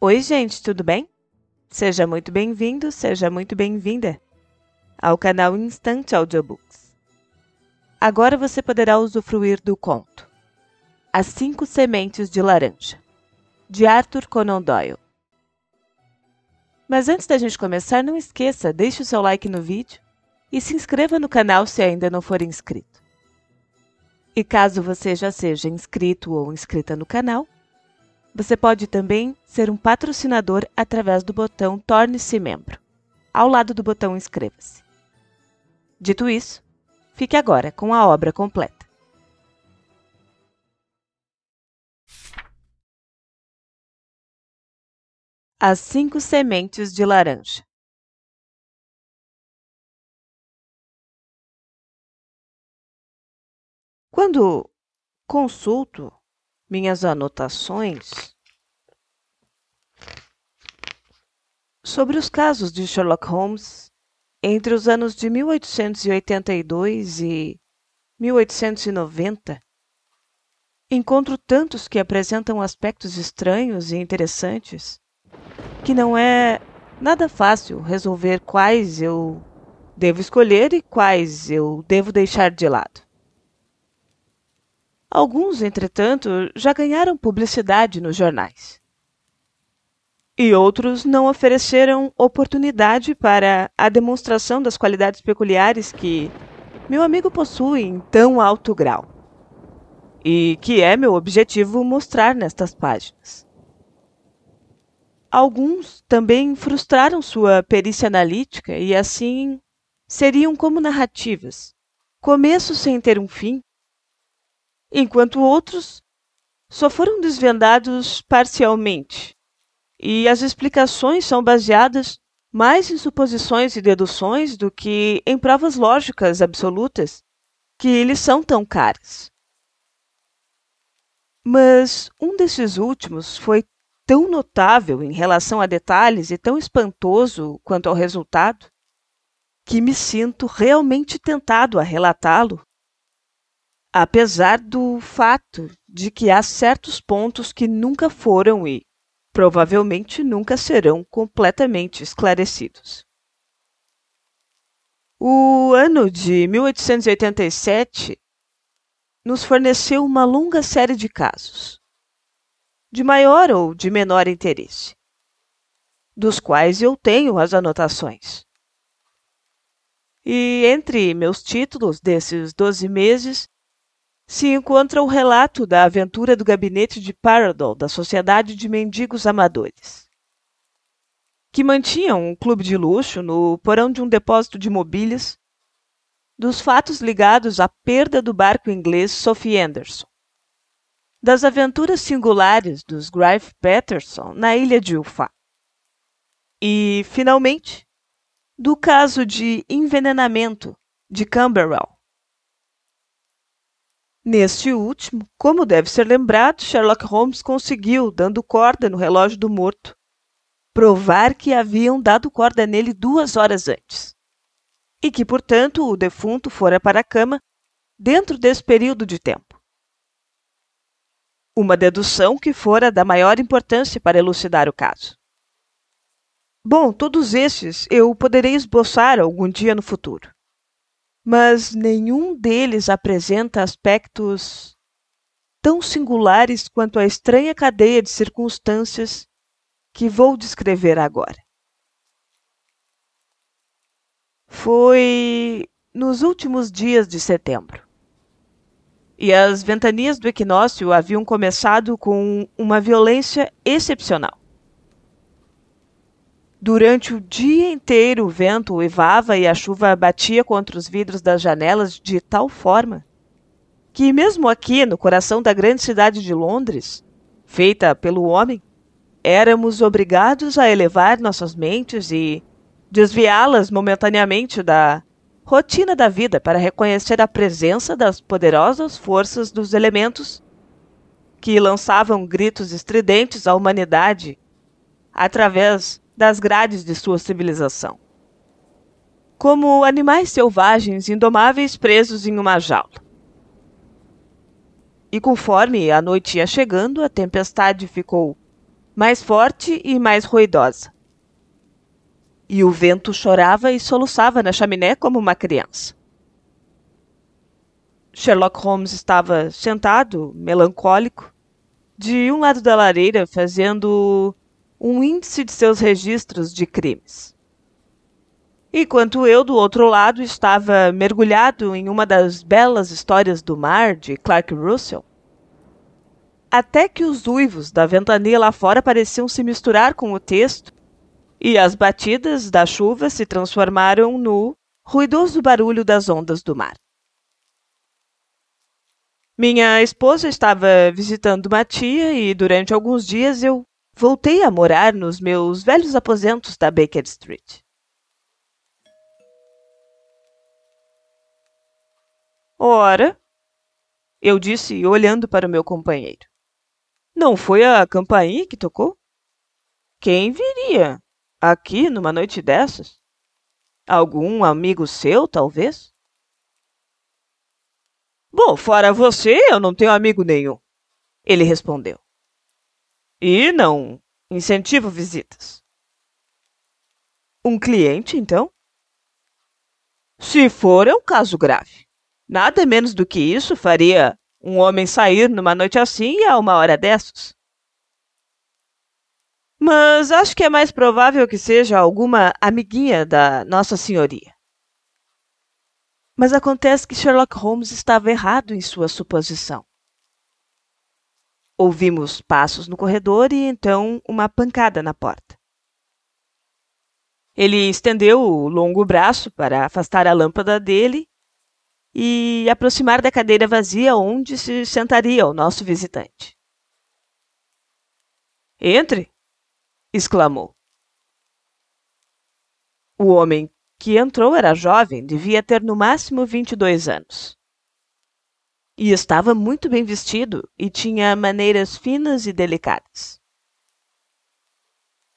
Oi, gente, tudo bem? Seja muito bem-vindo, seja muito bem-vinda ao canal Instante Audiobooks. Agora você poderá usufruir do conto As Cinco Sementes de Laranja, de Arthur Conan Doyle. Mas antes da gente começar, não esqueça, deixe o seu like no vídeo e se inscreva no canal se ainda não for inscrito. E caso você já seja inscrito ou inscrita no canal, você pode também ser um patrocinador através do botão Torne-se membro, ao lado do botão Inscreva-se. Dito isso, fique agora com a obra completa. As cinco sementes de laranja. Quando consulto minhas anotações sobre os casos de Sherlock Holmes entre os anos de 1882 e 1890. Encontro tantos que apresentam aspectos estranhos e interessantes que não é nada fácil resolver quais eu devo escolher e quais eu devo deixar de lado. Alguns, entretanto, já ganharam publicidade nos jornais. E outros não ofereceram oportunidade para a demonstração das qualidades peculiares que meu amigo possui em tão alto grau. E que é meu objetivo mostrar nestas páginas. Alguns também frustraram sua perícia analítica e assim seriam como narrativas, começo sem ter um fim enquanto outros só foram desvendados parcialmente, e as explicações são baseadas mais em suposições e deduções do que em provas lógicas absolutas que lhes são tão caras. Mas um desses últimos foi tão notável em relação a detalhes e tão espantoso quanto ao resultado, que me sinto realmente tentado a relatá-lo apesar do fato de que há certos pontos que nunca foram e provavelmente nunca serão completamente esclarecidos. O ano de 1887 nos forneceu uma longa série de casos, de maior ou de menor interesse, dos quais eu tenho as anotações. E entre meus títulos desses 12 meses se encontra o relato da aventura do gabinete de Paradol da Sociedade de Mendigos Amadores, que mantinham um clube de luxo no porão de um depósito de mobílias, dos fatos ligados à perda do barco inglês Sophie Anderson, das aventuras singulares dos Griff Patterson na ilha de Ufa, e, finalmente, do caso de envenenamento de Camberwell, Neste último, como deve ser lembrado, Sherlock Holmes conseguiu, dando corda no relógio do morto, provar que haviam dado corda nele duas horas antes. E que, portanto, o defunto fora para a cama dentro desse período de tempo. Uma dedução que fora da maior importância para elucidar o caso. Bom, todos esses eu poderei esboçar algum dia no futuro mas nenhum deles apresenta aspectos tão singulares quanto a estranha cadeia de circunstâncias que vou descrever agora. Foi nos últimos dias de setembro. E as ventanias do equinócio haviam começado com uma violência excepcional. Durante o dia inteiro o vento uivava e a chuva batia contra os vidros das janelas de tal forma que, mesmo aqui, no coração da grande cidade de Londres, feita pelo homem, éramos obrigados a elevar nossas mentes e desviá-las momentaneamente da rotina da vida para reconhecer a presença das poderosas forças dos elementos que lançavam gritos estridentes à humanidade através das grades de sua civilização. Como animais selvagens indomáveis presos em uma jaula. E conforme a noite ia chegando, a tempestade ficou mais forte e mais ruidosa. E o vento chorava e soluçava na chaminé como uma criança. Sherlock Holmes estava sentado, melancólico, de um lado da lareira, fazendo um índice de seus registros de crimes. Enquanto eu, do outro lado, estava mergulhado em uma das belas histórias do mar de Clark Russell, até que os uivos da ventania lá fora pareciam se misturar com o texto e as batidas da chuva se transformaram no ruidoso barulho das ondas do mar. Minha esposa estava visitando uma tia e durante alguns dias eu voltei a morar nos meus velhos aposentos da Baker Street. Ora, eu disse, olhando para o meu companheiro. Não foi a campainha que tocou? Quem viria aqui numa noite dessas? Algum amigo seu, talvez? Bom, fora você, eu não tenho amigo nenhum, ele respondeu. E não incentivo visitas. Um cliente, então? Se for, é um caso grave. Nada menos do que isso faria um homem sair numa noite assim e a uma hora dessas. Mas acho que é mais provável que seja alguma amiguinha da Nossa Senhoria. Mas acontece que Sherlock Holmes estava errado em sua suposição. Ouvimos passos no corredor e então uma pancada na porta. Ele estendeu o longo braço para afastar a lâmpada dele e aproximar da cadeira vazia onde se sentaria o nosso visitante. Entre! exclamou. O homem que entrou era jovem, devia ter no máximo 22 anos. E estava muito bem vestido e tinha maneiras finas e delicadas.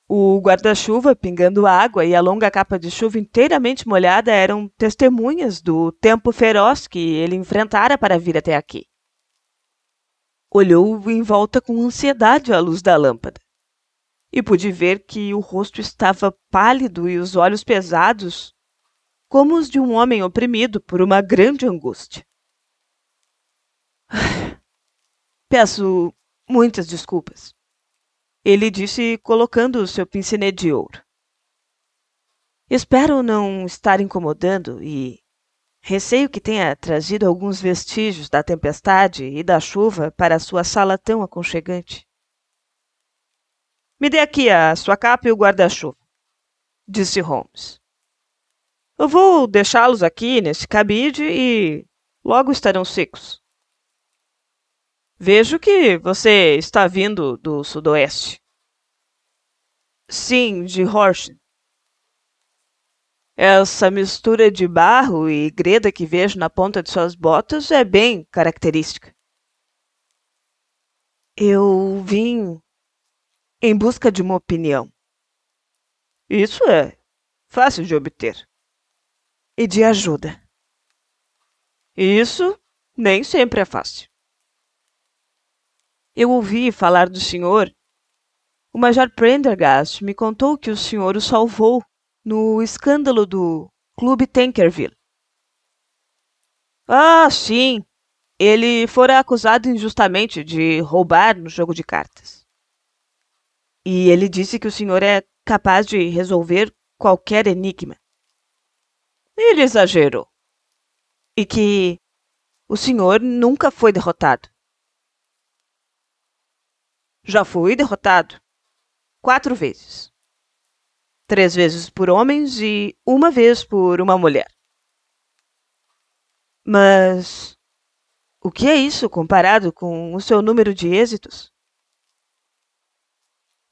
O guarda-chuva pingando água e a longa capa de chuva inteiramente molhada eram testemunhas do tempo feroz que ele enfrentara para vir até aqui. Olhou em volta com ansiedade à luz da lâmpada. E pude ver que o rosto estava pálido e os olhos pesados, como os de um homem oprimido por uma grande angústia. Peço muitas desculpas. Ele disse colocando o seu pincenê de ouro. Espero não estar incomodando e receio que tenha trazido alguns vestígios da tempestade e da chuva para sua sala tão aconchegante. Me dê aqui a sua capa e o guarda-chuva, disse Holmes. Eu vou deixá-los aqui nesse cabide e logo estarão secos. Vejo que você está vindo do sudoeste. Sim, de Horschen. Essa mistura de barro e greda que vejo na ponta de suas botas é bem característica. Eu vim em busca de uma opinião. Isso é fácil de obter. E de ajuda. Isso nem sempre é fácil. Eu ouvi falar do senhor. O Major Prendergast me contou que o senhor o salvou no escândalo do Clube Tankerville. Ah, sim. Ele fora acusado injustamente de roubar no jogo de cartas. E ele disse que o senhor é capaz de resolver qualquer enigma. Ele exagerou. E que o senhor nunca foi derrotado. Já fui derrotado quatro vezes. Três vezes por homens e uma vez por uma mulher. Mas o que é isso comparado com o seu número de êxitos?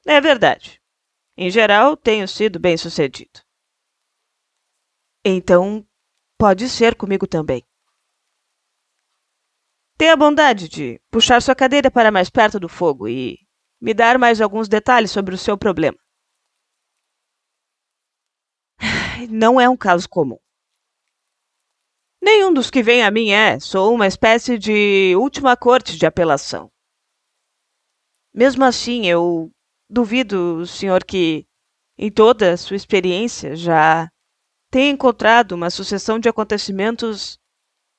É verdade. Em geral, tenho sido bem sucedido. Então, pode ser comigo também. Tenha a bondade de puxar sua cadeira para mais perto do fogo e me dar mais alguns detalhes sobre o seu problema. Não é um caso comum. Nenhum dos que vem a mim é. Sou uma espécie de última corte de apelação. Mesmo assim, eu duvido, senhor, que em toda a sua experiência já tenha encontrado uma sucessão de acontecimentos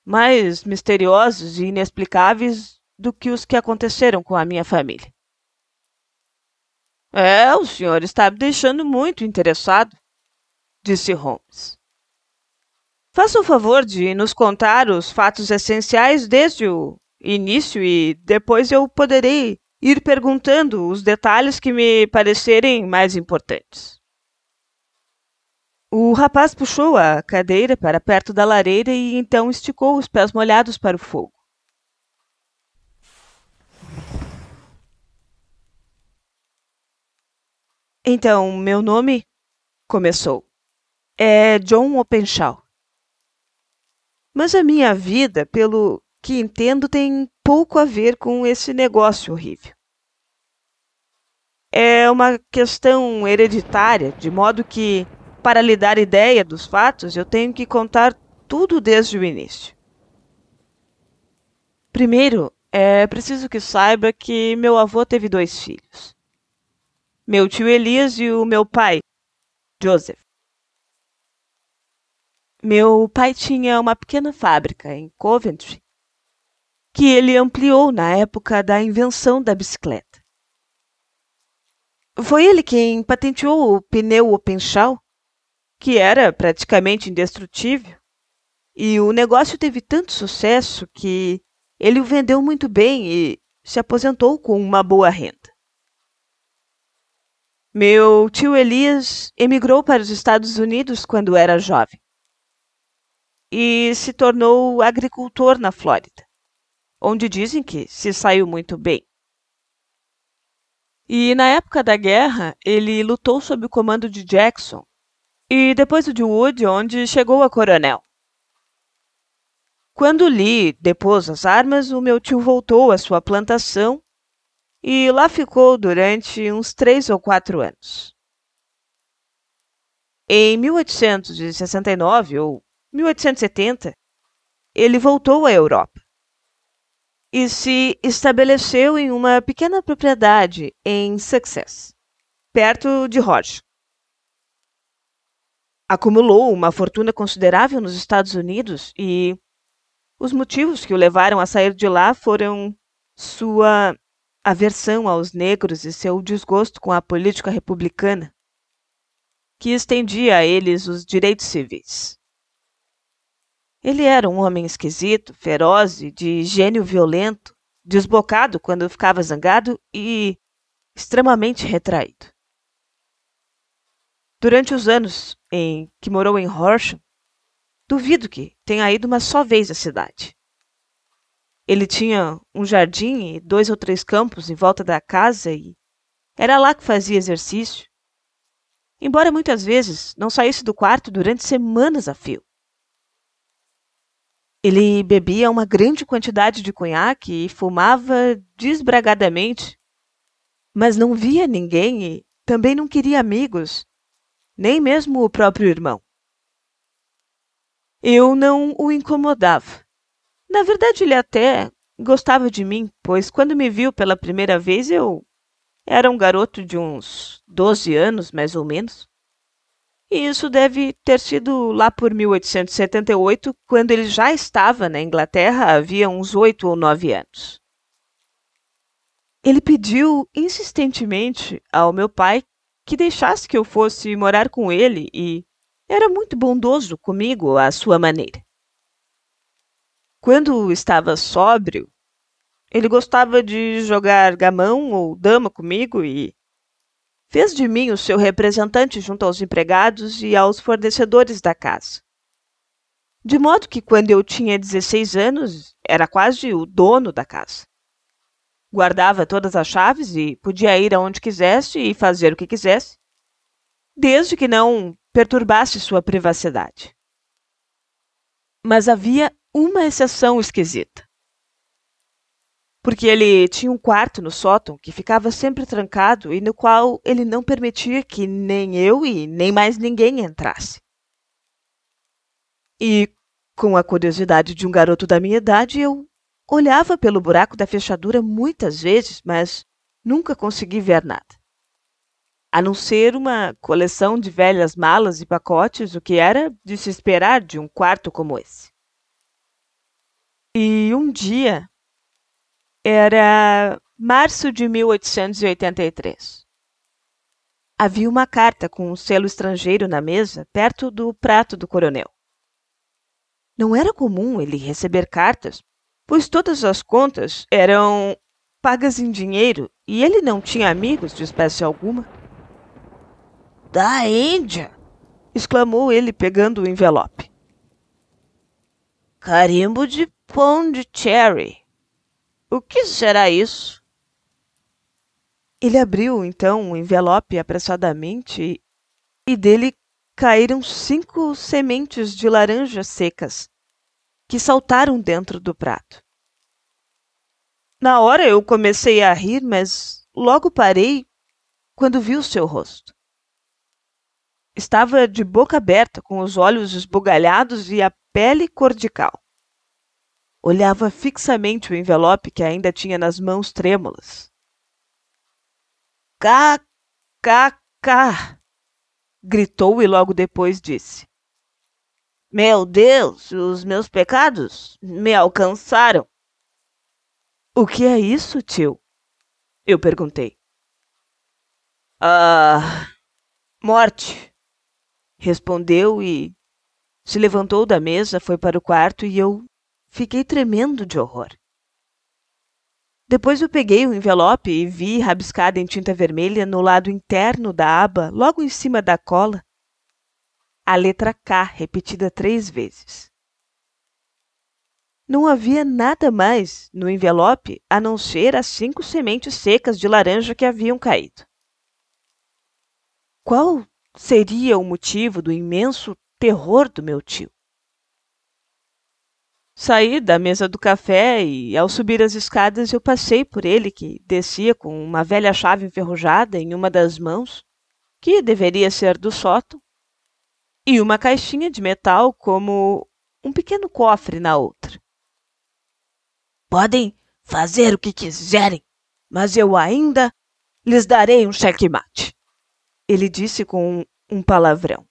mais misteriosos e inexplicáveis do que os que aconteceram com a minha família. É, o senhor está me deixando muito interessado, disse Holmes. Faça o favor de nos contar os fatos essenciais desde o início e depois eu poderei ir perguntando os detalhes que me parecerem mais importantes. O rapaz puxou a cadeira para perto da lareira e então esticou os pés molhados para o fogo. Então, meu nome, começou, é John Openshaw. Mas a minha vida, pelo que entendo, tem pouco a ver com esse negócio horrível. É uma questão hereditária, de modo que para lhe dar ideia dos fatos, eu tenho que contar tudo desde o início. Primeiro, é preciso que saiba que meu avô teve dois filhos: meu tio Elias e o meu pai, Joseph. Meu pai tinha uma pequena fábrica em Coventry que ele ampliou na época da invenção da bicicleta. Foi ele quem patenteou o pneu Openshaw, que era praticamente indestrutível. E o negócio teve tanto sucesso que ele o vendeu muito bem e se aposentou com uma boa renda. Meu tio Elias emigrou para os Estados Unidos quando era jovem e se tornou agricultor na Flórida, onde dizem que se saiu muito bem. E na época da guerra, ele lutou sob o comando de Jackson e depois o de Wood, onde chegou a coronel. Quando Lee depôs as armas, o meu tio voltou à sua plantação e lá ficou durante uns três ou quatro anos. Em 1869 ou 1870, ele voltou à Europa e se estabeleceu em uma pequena propriedade em Success, perto de Roche. Acumulou uma fortuna considerável nos Estados Unidos e os motivos que o levaram a sair de lá foram sua aversão aos negros e seu desgosto com a política republicana, que estendia a eles os direitos civis. Ele era um homem esquisito, feroz e de gênio violento, desbocado quando ficava zangado e extremamente retraído. Durante os anos em que morou em Horsham, duvido que tenha ido uma só vez à cidade. Ele tinha um jardim e dois ou três campos em volta da casa e era lá que fazia exercício. Embora muitas vezes não saísse do quarto durante semanas a fio. Ele bebia uma grande quantidade de conhaque e fumava desbragadamente, mas não via ninguém e também não queria amigos, nem mesmo o próprio irmão. Eu não o incomodava. Na verdade, ele até gostava de mim, pois quando me viu pela primeira vez eu era um garoto de uns 12 anos, mais ou menos. E isso deve ter sido lá por 1878, quando ele já estava na Inglaterra havia uns oito ou nove anos. Ele pediu insistentemente ao meu pai que deixasse que eu fosse morar com ele e era muito bondoso comigo à sua maneira. Quando estava sóbrio, ele gostava de jogar gamão ou dama comigo e fez de mim o seu representante junto aos empregados e aos fornecedores da casa. De modo que quando eu tinha 16 anos, era quase o dono da casa guardava todas as chaves e podia ir aonde quisesse e fazer o que quisesse, desde que não perturbasse sua privacidade. Mas havia uma exceção esquisita. Porque ele tinha um quarto no sótão que ficava sempre trancado e no qual ele não permitia que nem eu e nem mais ninguém entrasse. E, com a curiosidade de um garoto da minha idade, eu Olhava pelo buraco da fechadura muitas vezes, mas nunca consegui ver nada. A não ser uma coleção de velhas malas e pacotes, o que era de se esperar de um quarto como esse. E um dia era março de 1883. Havia uma carta com um selo estrangeiro na mesa, perto do prato do coronel. Não era comum ele receber cartas, pois todas as contas eram pagas em dinheiro e ele não tinha amigos de espécie alguma. Da Índia! exclamou ele, pegando o envelope. Carimbo de Pondicherry. O que será isso? Ele abriu então o envelope apressadamente e dele caíram cinco sementes de laranjas secas, que saltaram dentro do prato. Na hora eu comecei a rir, mas logo parei quando vi o seu rosto. Estava de boca aberta, com os olhos esbugalhados e a pele cor de cal. Olhava fixamente o envelope que ainda tinha nas mãos trêmulas. Cá, gritou e logo depois disse: meu Deus, os meus pecados me alcançaram. O que é isso, tio? Eu perguntei. Ah, morte, respondeu e se levantou da mesa, foi para o quarto e eu fiquei tremendo de horror. Depois eu peguei o envelope e vi, rabiscada em tinta vermelha, no lado interno da aba, logo em cima da cola, a letra K repetida três vezes. Não havia nada mais no envelope a não ser as cinco sementes secas de laranja que haviam caído. Qual seria o motivo do imenso terror do meu tio? Saí da mesa do café e, ao subir as escadas, eu passei por ele que descia com uma velha chave enferrujada em uma das mãos, que deveria ser do sótão, e uma caixinha de metal como um pequeno cofre na outra. Podem fazer o que quiserem, mas eu ainda lhes darei um checkmate. Ele disse com um palavrão.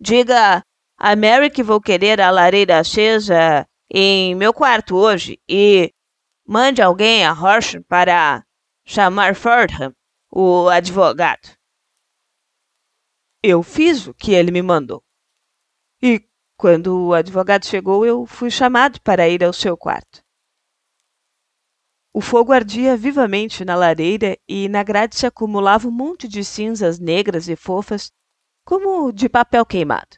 Diga a Mary que vou querer a lareira acesa em meu quarto hoje e mande alguém a Horsham para chamar Fordham, o advogado. Eu fiz o que ele me mandou. E quando o advogado chegou, eu fui chamado para ir ao seu quarto. O fogo ardia vivamente na lareira e na grade se acumulava um monte de cinzas negras e fofas, como de papel queimado.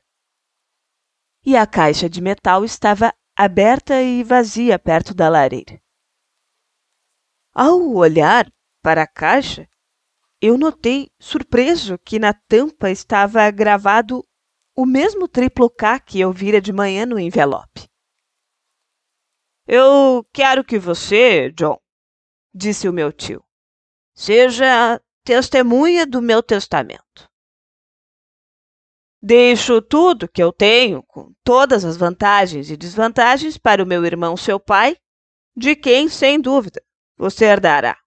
E a caixa de metal estava aberta e vazia perto da lareira. Ao olhar para a caixa, eu notei, surpreso, que na tampa estava gravado o mesmo triplo K que eu vira de manhã no envelope. Eu quero que você, John, disse o meu tio, seja testemunha do meu testamento. Deixo tudo que eu tenho, com todas as vantagens e desvantagens, para o meu irmão, seu pai, de quem, sem dúvida, você herdará.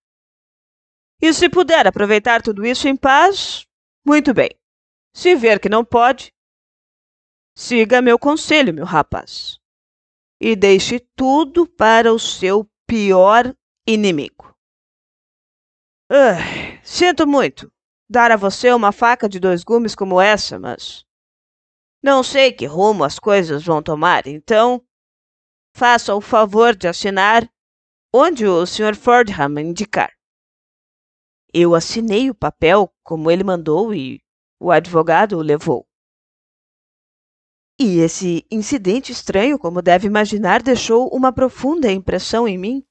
E se puder aproveitar tudo isso em paz, muito bem. Se ver que não pode, siga meu conselho, meu rapaz, e deixe tudo para o seu pior inimigo. Uh, sinto muito dar a você uma faca de dois gumes como essa, mas não sei que rumo as coisas vão tomar, então faça o favor de assinar onde o Sr. Fordham indicar. Eu assinei o papel como ele mandou e o advogado o levou. E esse incidente estranho, como deve imaginar, deixou uma profunda impressão em mim.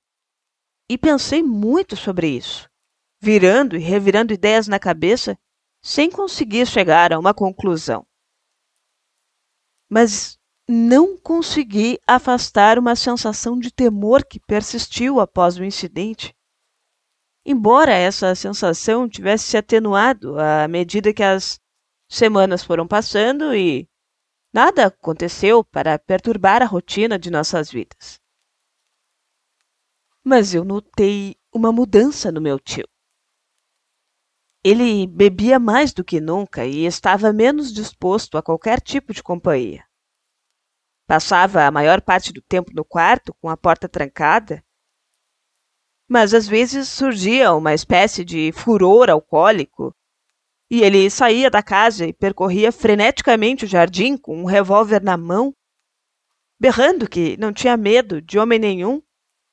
E pensei muito sobre isso, virando e revirando ideias na cabeça, sem conseguir chegar a uma conclusão. Mas não consegui afastar uma sensação de temor que persistiu após o incidente Embora essa sensação tivesse se atenuado à medida que as semanas foram passando e nada aconteceu para perturbar a rotina de nossas vidas. Mas eu notei uma mudança no meu tio. Ele bebia mais do que nunca e estava menos disposto a qualquer tipo de companhia. Passava a maior parte do tempo no quarto, com a porta trancada, mas às vezes surgia uma espécie de furor alcoólico. E ele saía da casa e percorria freneticamente o jardim com um revólver na mão, berrando que não tinha medo de homem nenhum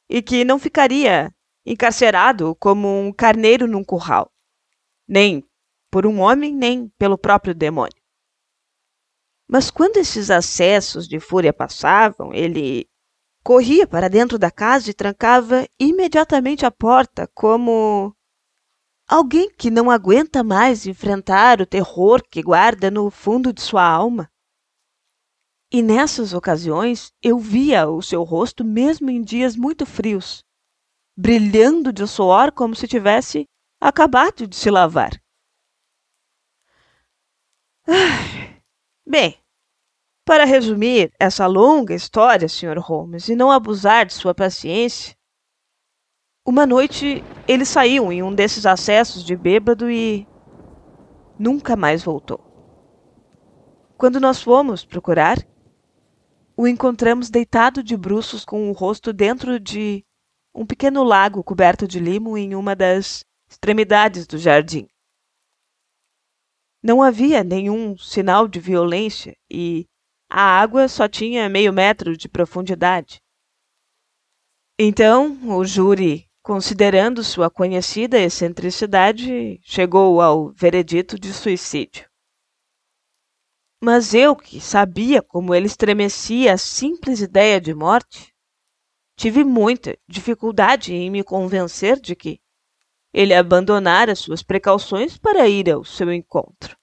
e que não ficaria encarcerado como um carneiro num curral, nem por um homem, nem pelo próprio demônio. Mas quando esses acessos de fúria passavam, ele Corria para dentro da casa e trancava imediatamente a porta, como alguém que não aguenta mais enfrentar o terror que guarda no fundo de sua alma. E nessas ocasiões eu via o seu rosto, mesmo em dias muito frios, brilhando de suor como se tivesse acabado de se lavar. Ah, bem, para resumir essa longa história, Sr. Holmes, e não abusar de sua paciência, uma noite ele saiu em um desses acessos de bêbado e nunca mais voltou. Quando nós fomos procurar, o encontramos deitado de bruços com o rosto dentro de um pequeno lago coberto de limo em uma das extremidades do jardim. Não havia nenhum sinal de violência e a água só tinha meio metro de profundidade. Então, o júri, considerando sua conhecida excentricidade, chegou ao veredito de suicídio. Mas eu, que sabia como ele estremecia a simples ideia de morte, tive muita dificuldade em me convencer de que ele abandonara suas precauções para ir ao seu encontro.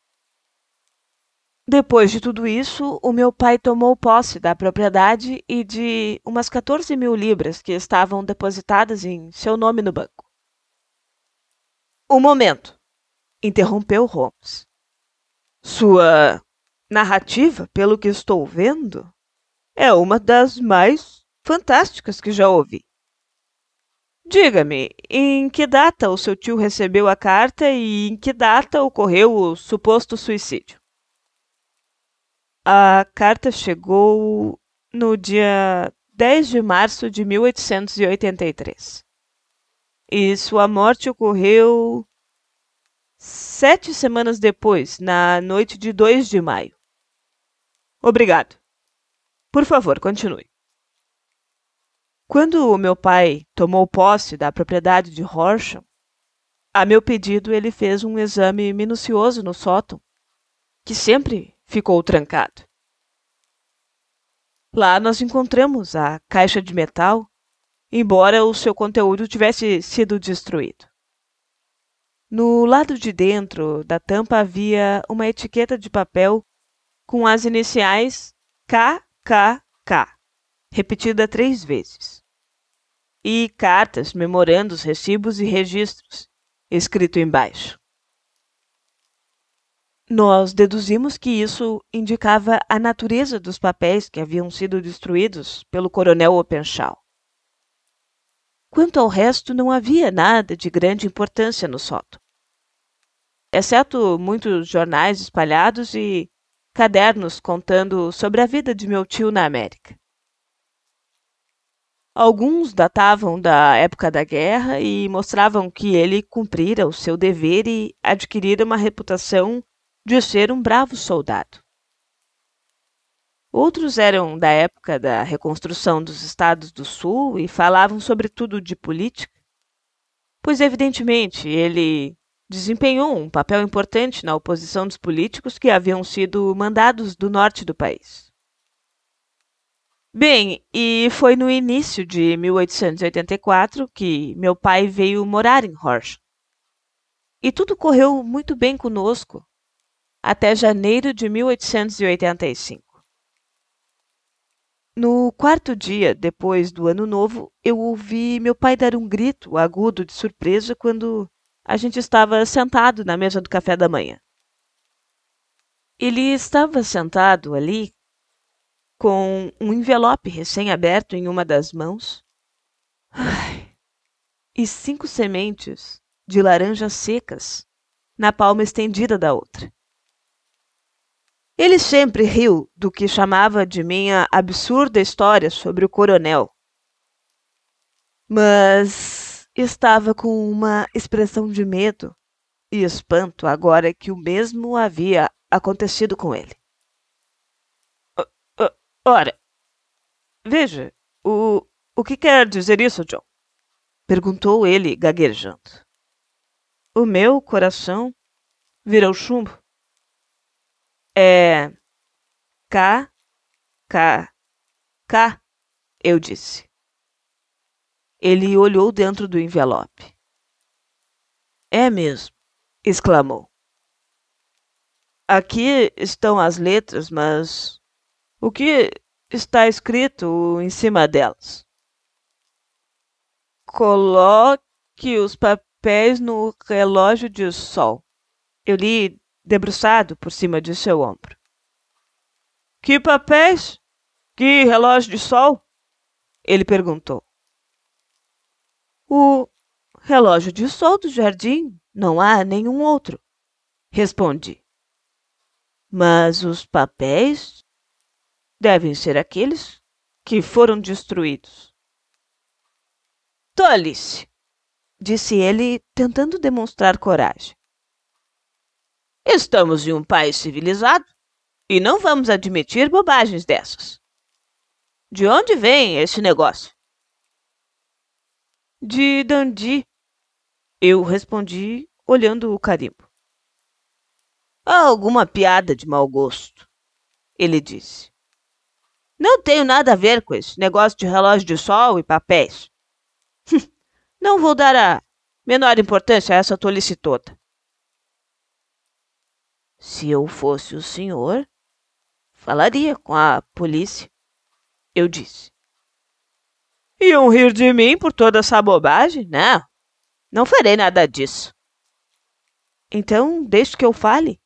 Depois de tudo isso, o meu pai tomou posse da propriedade e de umas 14 mil libras que estavam depositadas em seu nome no banco. Um momento, interrompeu Holmes. Sua narrativa, pelo que estou vendo, é uma das mais fantásticas que já ouvi. Diga-me, em que data o seu tio recebeu a carta e em que data ocorreu o suposto suicídio? A carta chegou no dia 10 de março de 1883. E sua morte ocorreu sete semanas depois, na noite de 2 de maio. Obrigado. Por favor, continue. Quando o meu pai tomou posse da propriedade de Horsham, a meu pedido ele fez um exame minucioso no sótão, que sempre ficou trancado. Lá nós encontramos a caixa de metal, embora o seu conteúdo tivesse sido destruído. No lado de dentro da tampa havia uma etiqueta de papel com as iniciais KKK, repetida três vezes, e cartas, memorandos, recibos e registros, escrito embaixo. Nós deduzimos que isso indicava a natureza dos papéis que haviam sido destruídos pelo coronel Openshaw. Quanto ao resto, não havia nada de grande importância no sótão, exceto muitos jornais espalhados e cadernos contando sobre a vida de meu tio na América. Alguns datavam da época da guerra e mostravam que ele cumprira o seu dever e adquirira uma reputação de ser um bravo soldado. Outros eram da época da reconstrução dos estados do Sul e falavam sobretudo de política, pois evidentemente ele desempenhou um papel importante na oposição dos políticos que haviam sido mandados do norte do país. Bem, e foi no início de 1884 que meu pai veio morar em Horsham. E tudo correu muito bem conosco, até janeiro de 1885. No quarto dia depois do Ano Novo, eu ouvi meu pai dar um grito agudo de surpresa quando a gente estava sentado na mesa do café da manhã. Ele estava sentado ali com um envelope recém-aberto em uma das mãos ai, e cinco sementes de laranjas secas na palma estendida da outra. Ele sempre riu do que chamava de minha absurda história sobre o coronel. Mas estava com uma expressão de medo e espanto agora que o mesmo havia acontecido com ele. Ora, veja, o, o que quer dizer isso, John? Perguntou ele, gaguejando. O meu coração virou chumbo. É. K. K. K. Eu disse. Ele olhou dentro do envelope. É mesmo, exclamou. Aqui estão as letras, mas o que está escrito em cima delas? Coloque os papéis no relógio de sol. Eu li debruçado por cima de seu ombro. Que papéis? Que relógio de sol? Ele perguntou. O relógio de sol do jardim não há nenhum outro, respondi. Mas os papéis devem ser aqueles que foram destruídos. Tolice! disse ele, tentando demonstrar coragem. Estamos em um país civilizado e não vamos admitir bobagens dessas. De onde vem esse negócio? De Dandi, eu respondi, olhando o carimbo. Alguma piada de mau gosto, ele disse. Não tenho nada a ver com esse negócio de relógio de sol e papéis. não vou dar a menor importância a essa tolice toda. Se eu fosse o senhor, falaria com a polícia. Eu disse. Iam rir de mim por toda essa bobagem? Não, não farei nada disso. Então, deixe que eu fale?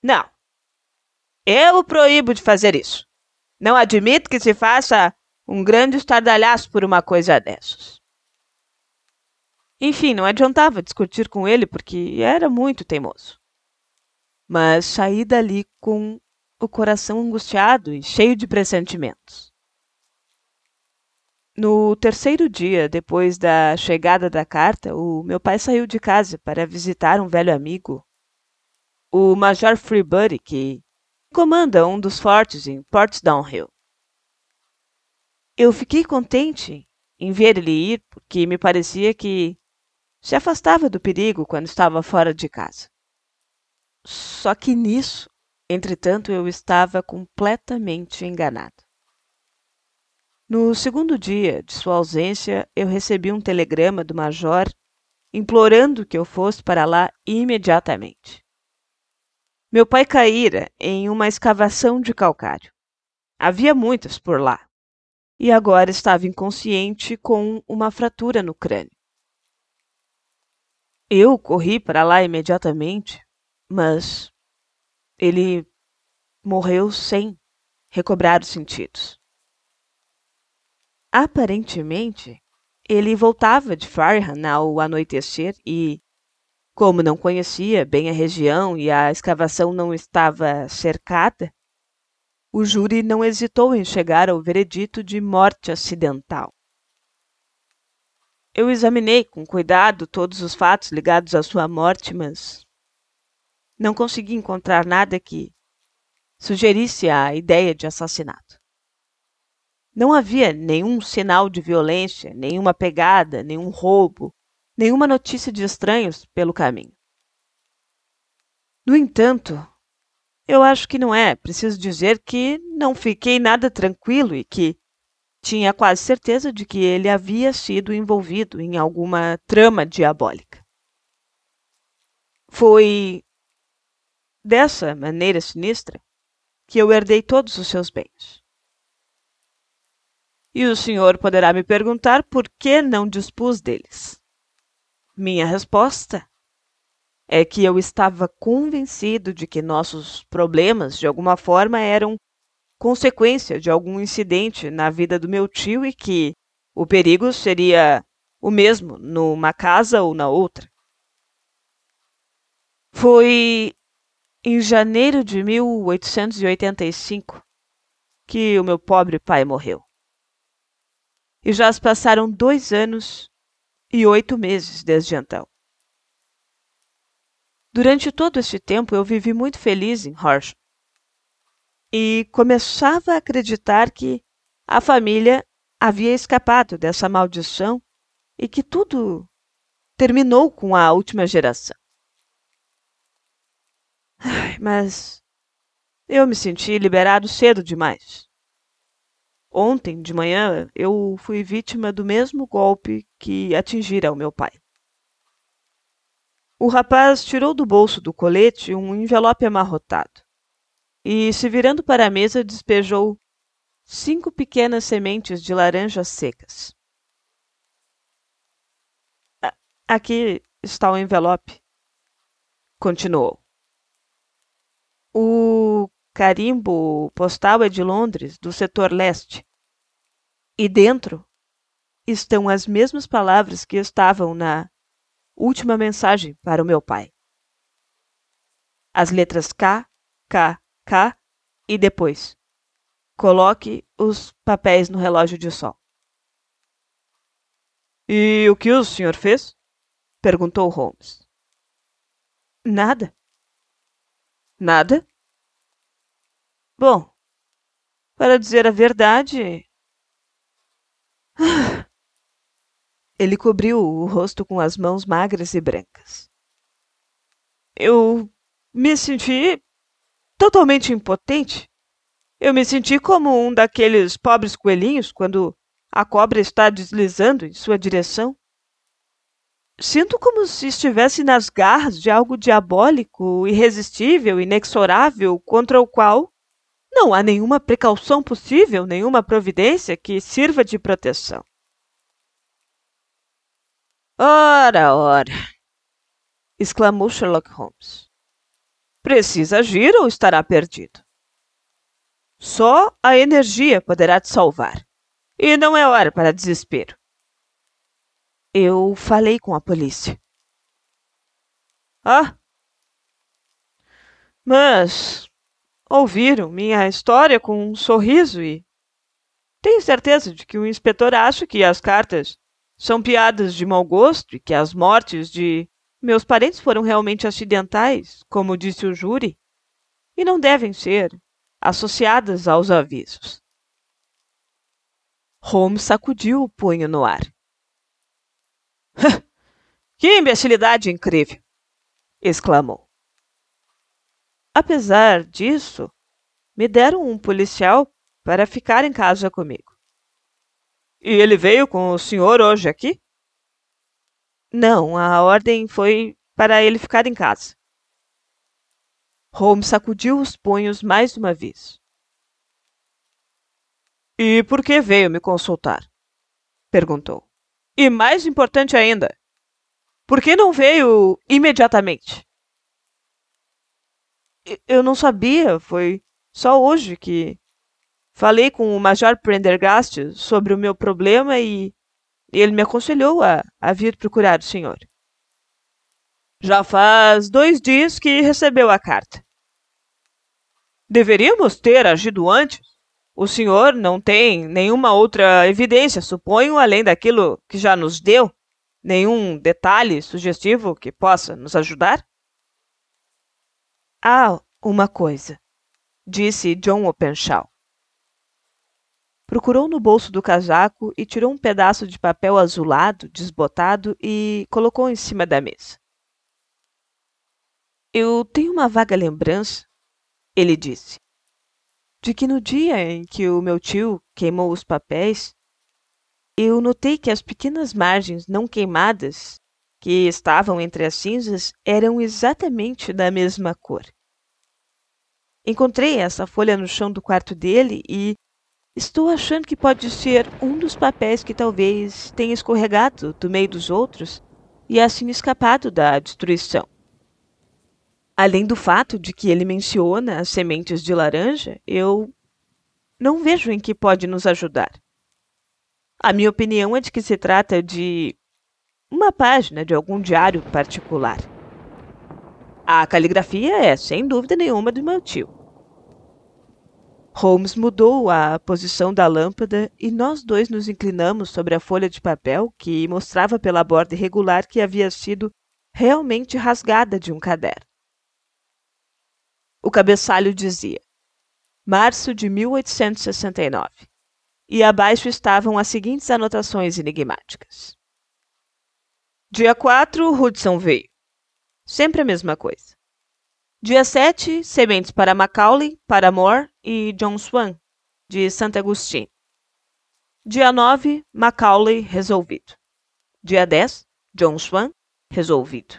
Não. Eu proíbo de fazer isso. Não admito que se faça um grande estardalhaço por uma coisa dessas. Enfim, não adiantava discutir com ele porque era muito teimoso mas saí dali com o coração angustiado e cheio de pressentimentos. No terceiro dia depois da chegada da carta, o meu pai saiu de casa para visitar um velho amigo, o Major Freebury, que comanda um dos fortes em Portsdown Hill. Eu fiquei contente em ver ele ir, porque me parecia que se afastava do perigo quando estava fora de casa. Só que nisso, entretanto, eu estava completamente enganado. No segundo dia de sua ausência, eu recebi um telegrama do major implorando que eu fosse para lá imediatamente. Meu pai caíra em uma escavação de calcário. Havia muitas por lá. E agora estava inconsciente com uma fratura no crânio. Eu corri para lá imediatamente, mas ele morreu sem recobrar os sentidos. Aparentemente, ele voltava de Farhan ao anoitecer e, como não conhecia bem a região e a escavação não estava cercada, o júri não hesitou em chegar ao veredito de morte acidental. Eu examinei com cuidado todos os fatos ligados à sua morte, mas não consegui encontrar nada que sugerisse a ideia de assassinato. Não havia nenhum sinal de violência, nenhuma pegada, nenhum roubo, nenhuma notícia de estranhos pelo caminho. No entanto, eu acho que não é preciso dizer que não fiquei nada tranquilo e que tinha quase certeza de que ele havia sido envolvido em alguma trama diabólica. Foi dessa maneira sinistra que eu herdei todos os seus bens. E o senhor poderá me perguntar por que não dispus deles. Minha resposta é que eu estava convencido de que nossos problemas, de alguma forma, eram consequência de algum incidente na vida do meu tio e que o perigo seria o mesmo numa casa ou na outra. Foi em janeiro de 1885, que o meu pobre pai morreu. E já se passaram dois anos e oito meses desde então. Durante todo este tempo, eu vivi muito feliz em Horsham e começava a acreditar que a família havia escapado dessa maldição e que tudo terminou com a última geração. Mas eu me senti liberado cedo demais. Ontem de manhã eu fui vítima do mesmo golpe que atingira o meu pai. O rapaz tirou do bolso do colete um envelope amarrotado e, se virando para a mesa, despejou cinco pequenas sementes de laranjas secas. Aqui está o envelope, continuou. O carimbo postal é de Londres, do setor leste. E dentro estão as mesmas palavras que estavam na última mensagem para o meu pai. As letras K, K, K e depois. Coloque os papéis no relógio de sol. E o que o senhor fez? perguntou Holmes. Nada. Nada? Bom, para dizer a verdade. Ele cobriu o rosto com as mãos magras e brancas. Eu me senti totalmente impotente. Eu me senti como um daqueles pobres coelhinhos quando a cobra está deslizando em sua direção. Sinto como se estivesse nas garras de algo diabólico, irresistível, inexorável, contra o qual não há nenhuma precaução possível, nenhuma providência que sirva de proteção. Ora, ora! exclamou Sherlock Holmes. Precisa agir ou estará perdido. Só a energia poderá te salvar. E não é hora para desespero. Eu falei com a polícia. Ah! Mas ouviram minha história com um sorriso e. Tenho certeza de que o inspetor acha que as cartas são piadas de mau gosto e que as mortes de meus parentes foram realmente acidentais, como disse o júri, e não devem ser associadas aos avisos. Holmes sacudiu o punho no ar. que imbecilidade incrível! exclamou. Apesar disso, me deram um policial para ficar em casa comigo. E ele veio com o senhor hoje aqui? Não, a ordem foi para ele ficar em casa. Holmes sacudiu os punhos mais uma vez. E por que veio me consultar? perguntou. E mais importante ainda, por que não veio imediatamente? Eu não sabia, foi só hoje que falei com o Major Prendergast sobre o meu problema e ele me aconselhou a, a vir procurar o senhor. Já faz dois dias que recebeu a carta. Deveríamos ter agido antes. O senhor não tem nenhuma outra evidência, suponho, além daquilo que já nos deu? Nenhum detalhe sugestivo que possa nos ajudar? Há uma coisa, disse John Openshaw. Procurou no bolso do casaco e tirou um pedaço de papel azulado, desbotado, e colocou em cima da mesa. Eu tenho uma vaga lembrança, ele disse, de que no dia em que o meu tio queimou os papéis, eu notei que as pequenas margens não queimadas que estavam entre as cinzas eram exatamente da mesma cor. Encontrei essa folha no chão do quarto dele e estou achando que pode ser um dos papéis que talvez tenha escorregado do meio dos outros e assim escapado da destruição além do fato de que ele menciona as sementes de laranja, eu não vejo em que pode nos ajudar. A minha opinião é de que se trata de uma página de algum diário particular. A caligrafia é, sem dúvida nenhuma, do meu tio. Holmes mudou a posição da lâmpada e nós dois nos inclinamos sobre a folha de papel que mostrava pela borda irregular que havia sido realmente rasgada de um caderno. O cabeçalho dizia: Março de 1869. E abaixo estavam as seguintes anotações enigmáticas. Dia 4, Hudson veio. Sempre a mesma coisa. Dia 7, sementes para Macaulay, Paramore e John Swan, de Santo Agostinho. Dia 9, Macaulay, resolvido. Dia 10, John Swan, resolvido.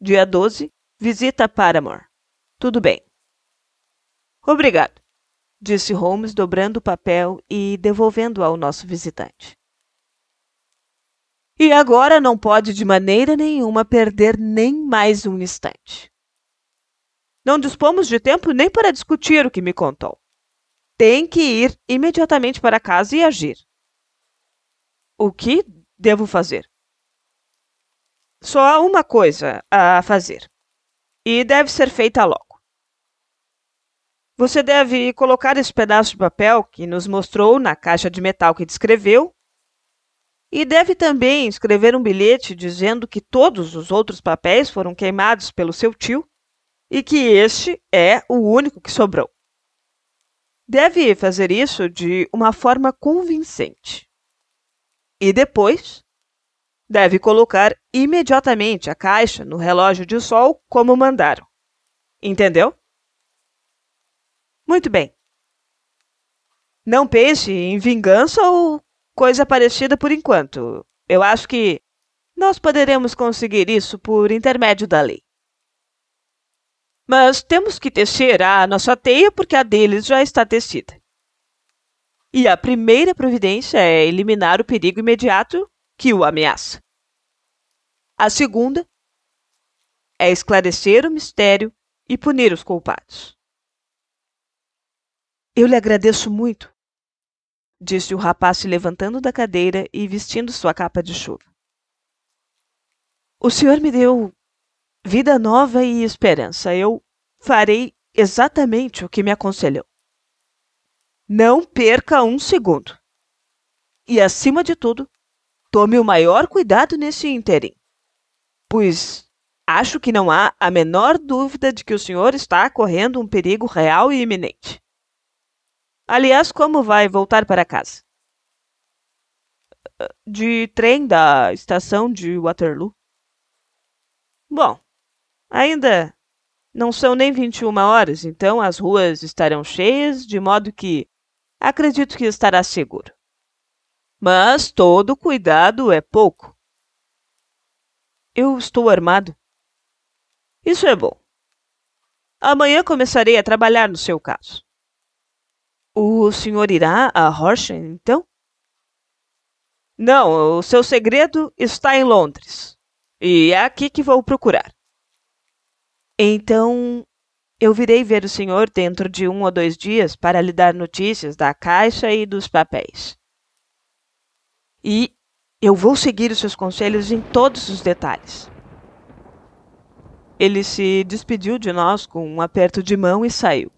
Dia 12, visita para Moore. Tudo bem. Obrigado, disse Holmes, dobrando o papel e devolvendo-o ao nosso visitante. E agora não pode de maneira nenhuma perder nem mais um instante. Não dispomos de tempo nem para discutir o que me contou. Tem que ir imediatamente para casa e agir. O que devo fazer? Só há uma coisa a fazer. E deve ser feita logo. Você deve colocar esse pedaço de papel que nos mostrou na caixa de metal que descreveu e deve também escrever um bilhete dizendo que todos os outros papéis foram queimados pelo seu tio e que este é o único que sobrou. Deve fazer isso de uma forma convincente. E depois, deve colocar imediatamente a caixa no relógio de sol como mandaram. Entendeu? Muito bem. Não pense em vingança ou coisa parecida por enquanto. Eu acho que nós poderemos conseguir isso por intermédio da lei. Mas temos que tecer a nossa teia porque a deles já está tecida. E a primeira providência é eliminar o perigo imediato que o ameaça. A segunda é esclarecer o mistério e punir os culpados. Eu lhe agradeço muito, disse o rapaz se levantando da cadeira e vestindo sua capa de chuva. O senhor me deu vida nova e esperança. Eu farei exatamente o que me aconselhou. Não perca um segundo. E, acima de tudo, tome o maior cuidado nesse ínterim, pois acho que não há a menor dúvida de que o senhor está correndo um perigo real e iminente. Aliás, como vai voltar para casa? Ah, de trem da estação de Waterloo? Bom, ainda não são nem 21 horas, então as ruas estarão cheias, de modo que acredito que estará seguro. Mas todo cuidado é pouco. Eu estou armado. Isso é bom. Amanhã começarei a trabalhar no seu caso. O senhor irá a Horsham, então? Não, o seu segredo está em Londres. E é aqui que vou procurar. Então, eu virei ver o senhor dentro de um ou dois dias para lhe dar notícias da caixa e dos papéis. E eu vou seguir os seus conselhos em todos os detalhes. Ele se despediu de nós com um aperto de mão e saiu.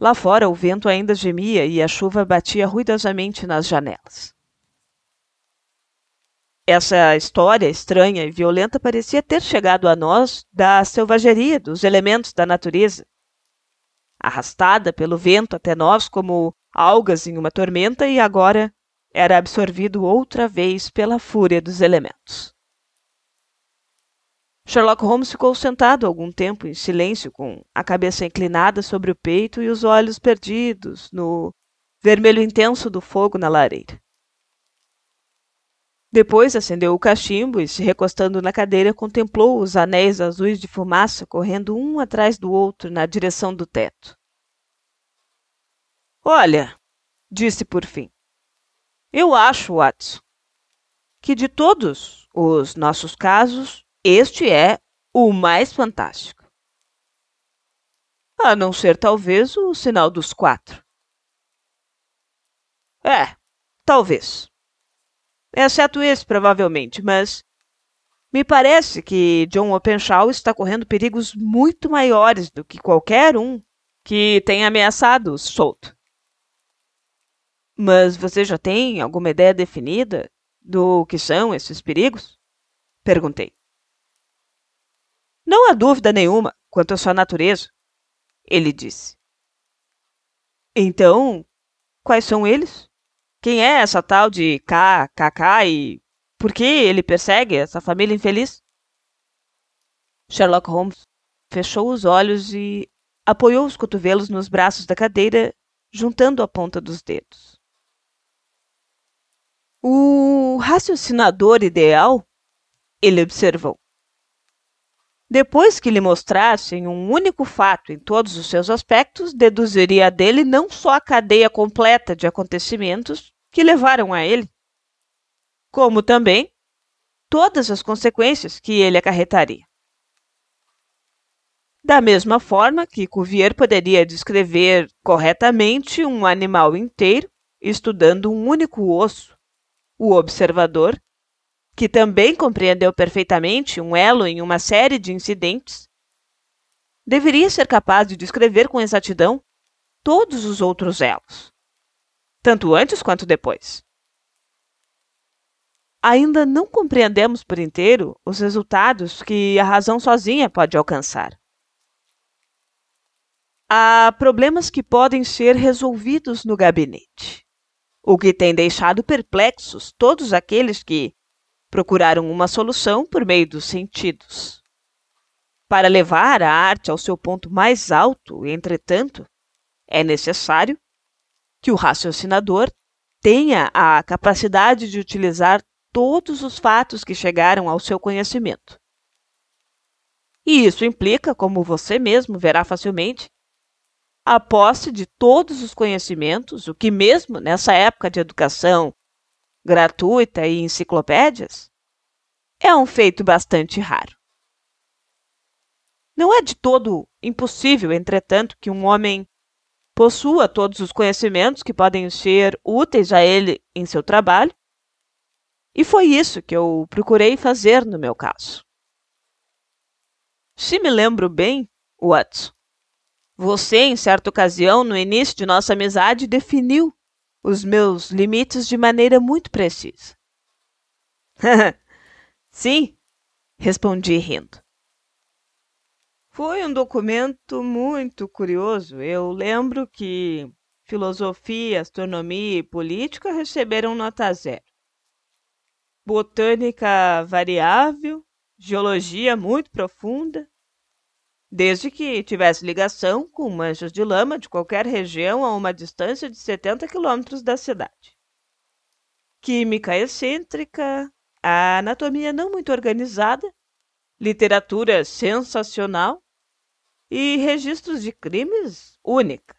Lá fora, o vento ainda gemia e a chuva batia ruidosamente nas janelas. Essa história estranha e violenta parecia ter chegado a nós da selvageria, dos elementos da natureza. Arrastada pelo vento até nós como algas em uma tormenta e agora era absorvido outra vez pela fúria dos elementos. Sherlock Holmes ficou sentado algum tempo em silêncio, com a cabeça inclinada sobre o peito e os olhos perdidos no vermelho intenso do fogo na lareira. Depois acendeu o cachimbo e, se recostando na cadeira, contemplou os anéis azuis de fumaça correndo um atrás do outro na direção do teto. Olha, disse por fim, eu acho, Watson, que de todos os nossos casos, este é o mais fantástico. A não ser talvez o sinal dos quatro. É, talvez. Exceto esse, provavelmente, mas me parece que John Openshaw está correndo perigos muito maiores do que qualquer um que tenha ameaçado solto. Mas você já tem alguma ideia definida do que são esses perigos? Perguntei. Não há dúvida nenhuma quanto à sua natureza, ele disse. Então, quais são eles? Quem é essa tal de KKK e por que ele persegue essa família infeliz? Sherlock Holmes fechou os olhos e apoiou os cotovelos nos braços da cadeira, juntando a ponta dos dedos. O raciocinador ideal, ele observou, depois que lhe mostrassem um único fato em todos os seus aspectos, deduziria dele não só a cadeia completa de acontecimentos que levaram a ele, como também todas as consequências que ele acarretaria. Da mesma forma que Cuvier poderia descrever corretamente um animal inteiro, estudando um único osso, o observador que também compreendeu perfeitamente um elo em uma série de incidentes, deveria ser capaz de descrever com exatidão todos os outros elos, tanto antes quanto depois. Ainda não compreendemos por inteiro os resultados que a razão sozinha pode alcançar. Há problemas que podem ser resolvidos no gabinete, o que tem deixado perplexos todos aqueles que, procuraram uma solução por meio dos sentidos. Para levar a arte ao seu ponto mais alto, entretanto, é necessário que o raciocinador tenha a capacidade de utilizar todos os fatos que chegaram ao seu conhecimento. E isso implica, como você mesmo verá facilmente, a posse de todos os conhecimentos, o que, mesmo nessa época de educação gratuita e enciclopédias, é um feito bastante raro. Não é de todo impossível, entretanto, que um homem possua todos os conhecimentos que podem ser úteis a ele em seu trabalho, e foi isso que eu procurei fazer no meu caso. Se me lembro bem, Watson, você, em certa ocasião, no início de nossa amizade, definiu os meus limites de maneira muito precisa. Sim, respondi rindo. Foi um documento muito curioso. Eu lembro que filosofia, astronomia e política receberam nota zero. Botânica variável, geologia muito profunda, desde que tivesse ligação com manchas de lama de qualquer região a uma distância de 70 quilômetros da cidade. Química excêntrica, anatomia não muito organizada, literatura sensacional e registros de crimes única.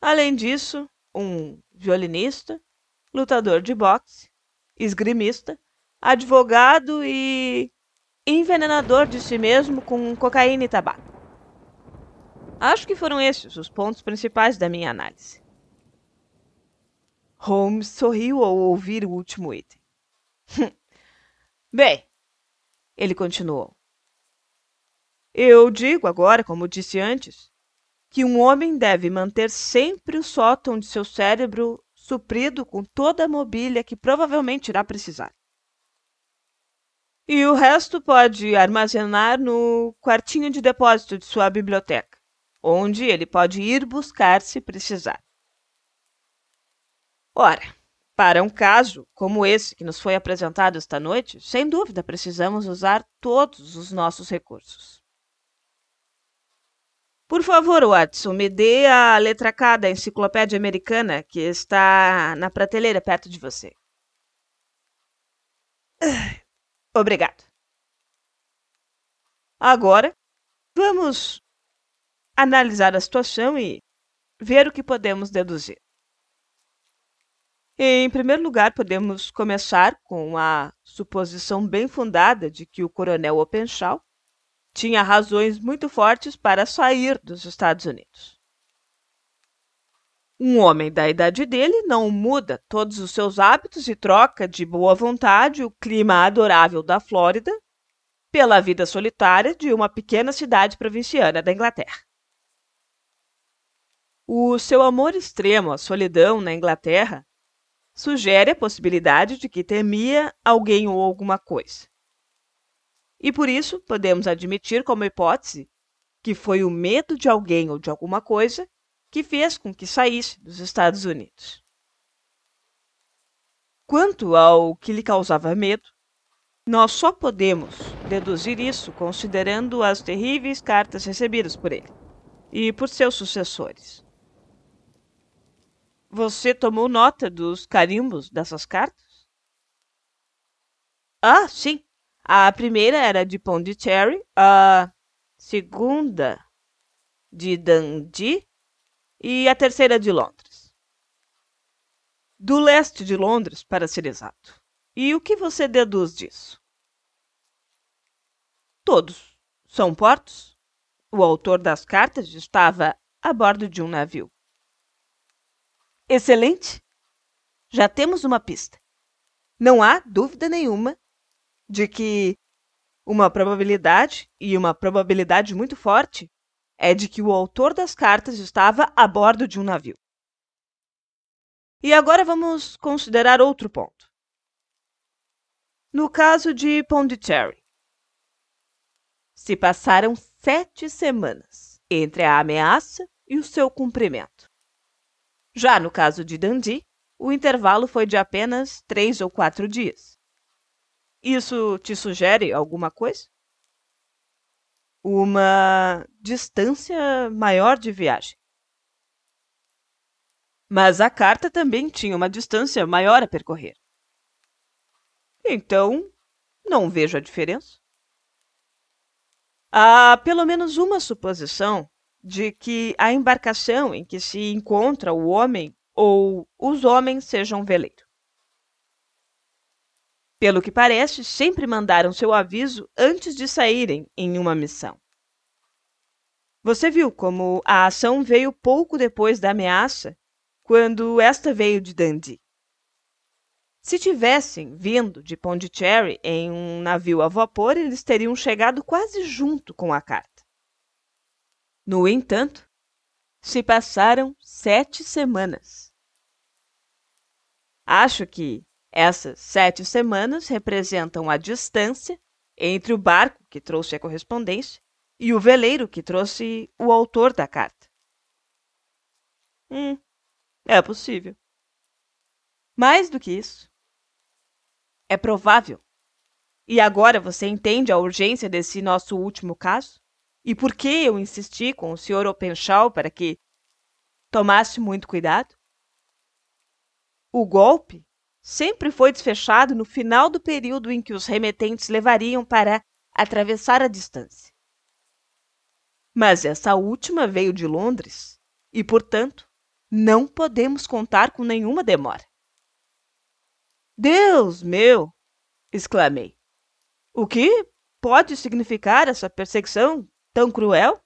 Além disso, um violinista, lutador de boxe, esgrimista, advogado e envenenador de si mesmo com cocaína e tabaco. Acho que foram esses os pontos principais da minha análise. Holmes sorriu ao ouvir o último item. Hum. Bem, ele continuou. Eu digo agora, como disse antes, que um homem deve manter sempre o sótão de seu cérebro suprido com toda a mobília que provavelmente irá precisar e o resto pode armazenar no quartinho de depósito de sua biblioteca, onde ele pode ir buscar se precisar. Ora, para um caso como esse que nos foi apresentado esta noite, sem dúvida precisamos usar todos os nossos recursos. Por favor, Watson, me dê a letra K da enciclopédia americana que está na prateleira perto de você. Ah, Obrigado. Agora, vamos analisar a situação e ver o que podemos deduzir. Em primeiro lugar, podemos começar com a suposição bem fundada de que o coronel Openshaw tinha razões muito fortes para sair dos Estados Unidos. Um homem da idade dele não muda todos os seus hábitos e troca de boa vontade o clima adorável da Flórida pela vida solitária de uma pequena cidade provinciana da Inglaterra. O seu amor extremo à solidão na Inglaterra sugere a possibilidade de que temia alguém ou alguma coisa. E por isso podemos admitir como hipótese que foi o medo de alguém ou de alguma coisa que fez com que saísse dos Estados Unidos. Quanto ao que lhe causava medo, nós só podemos deduzir isso considerando as terríveis cartas recebidas por ele e por seus sucessores. Você tomou nota dos carimbos dessas cartas? Ah, sim. A primeira era de Pondicherry, a segunda de Dundee e a terceira de Londres. Do leste de Londres, para ser exato. E o que você deduz disso? Todos são portos. O autor das cartas estava a bordo de um navio. Excelente! Já temos uma pista. Não há dúvida nenhuma de que uma probabilidade, e uma probabilidade muito forte, é de que o autor das cartas estava a bordo de um navio. E agora vamos considerar outro ponto. No caso de Pondicherry, se passaram sete semanas entre a ameaça e o seu cumprimento. Já no caso de Dundee, o intervalo foi de apenas três ou quatro dias. Isso te sugere alguma coisa? uma distância maior de viagem. Mas a carta também tinha uma distância maior a percorrer. Então, não vejo a diferença. Há pelo menos uma suposição de que a embarcação em que se encontra o homem ou os homens sejam um veleiro. Pelo que parece, sempre mandaram seu aviso antes de saírem em uma missão. Você viu como a ação veio pouco depois da ameaça, quando esta veio de Dundee. Se tivessem vindo de Pondicherry em um navio a vapor, eles teriam chegado quase junto com a carta. No entanto, se passaram sete semanas. Acho que, essas sete semanas representam a distância entre o barco que trouxe a correspondência e o veleiro que trouxe o autor da carta. Hum, é possível. Mais do que isso, é provável. E agora você entende a urgência desse nosso último caso? E por que eu insisti com o Sr. Openshaw para que tomasse muito cuidado? O golpe sempre foi desfechado no final do período em que os remetentes levariam para atravessar a distância. Mas essa última veio de Londres e, portanto, não podemos contar com nenhuma demora. Deus meu! exclamei. O que pode significar essa perseguição tão cruel?